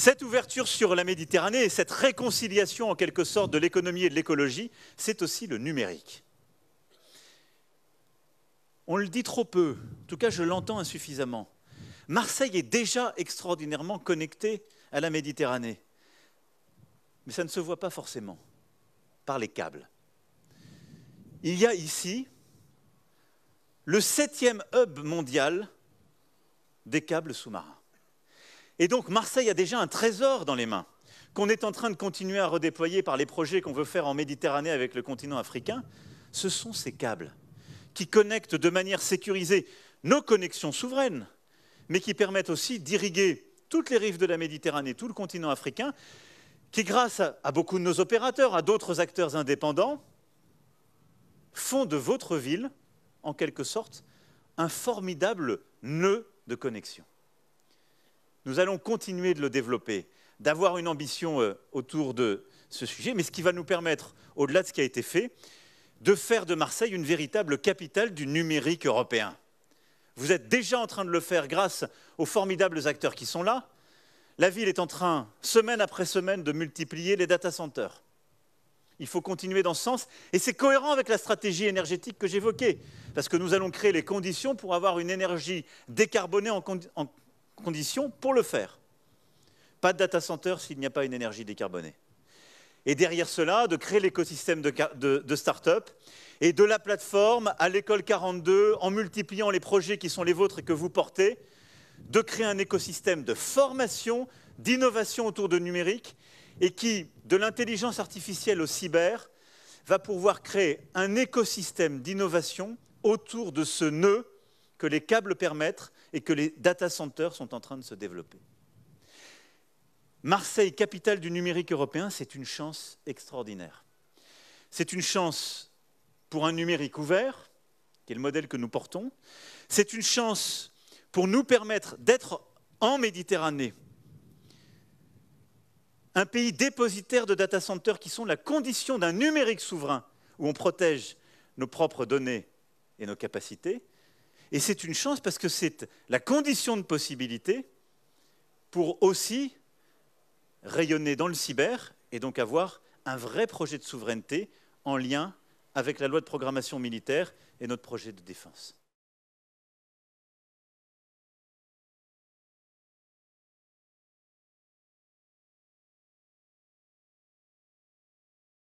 Cette ouverture sur la Méditerranée et cette réconciliation en quelque sorte de l'économie et de l'écologie, c'est aussi le numérique. On le dit trop peu, en tout cas je l'entends insuffisamment. Marseille est déjà extraordinairement connectée à la Méditerranée, mais ça ne se voit pas forcément par les câbles. Il y a ici le septième hub mondial des câbles sous-marins. Et donc Marseille a déjà un trésor dans les mains qu'on est en train de continuer à redéployer par les projets qu'on veut faire en Méditerranée avec le continent africain. Ce sont ces câbles qui connectent de manière sécurisée nos connexions souveraines, mais qui permettent aussi d'irriguer toutes les rives de la Méditerranée, tout le continent africain, qui grâce à, à beaucoup de nos opérateurs, à d'autres acteurs indépendants, font de votre ville, en quelque sorte, un formidable nœud de connexion. Nous allons continuer de le développer, d'avoir une ambition euh, autour de ce sujet, mais ce qui va nous permettre, au-delà de ce qui a été fait, de faire de Marseille une véritable capitale du numérique européen. Vous êtes déjà en train de le faire grâce aux formidables acteurs qui sont là. La ville est en train, semaine après semaine, de multiplier les data centers. Il faut continuer dans ce sens. Et c'est cohérent avec la stratégie énergétique que j'évoquais, parce que nous allons créer les conditions pour avoir une énergie décarbonée en, en, conditions pour le faire. Pas de data center s'il n'y a pas une énergie décarbonée. Et derrière cela, de créer l'écosystème de, start-up et de la plateforme à l'école 42, en multipliant les projets qui sont les vôtres et que vous portez, de créer un écosystème de formation, d'innovation autour de numérique et qui, de l'intelligence artificielle au cyber, va pouvoir créer un écosystème d'innovation autour de ce nœud que les câbles permettent et que les data centers sont en train de se développer. Marseille, capitale du numérique européen, c'est une chance extraordinaire. C'est une chance pour un numérique ouvert, qui est le modèle que nous portons. C'est une chance pour nous permettre d'être en Méditerranée, un pays dépositaire de data centers qui sont la condition d'un numérique souverain où on protège nos propres données et nos capacités, et c'est une chance parce que c'est la condition de possibilité pour aussi rayonner dans le cyber et donc avoir un vrai projet de souveraineté en lien avec la loi de programmation militaire et notre projet de défense.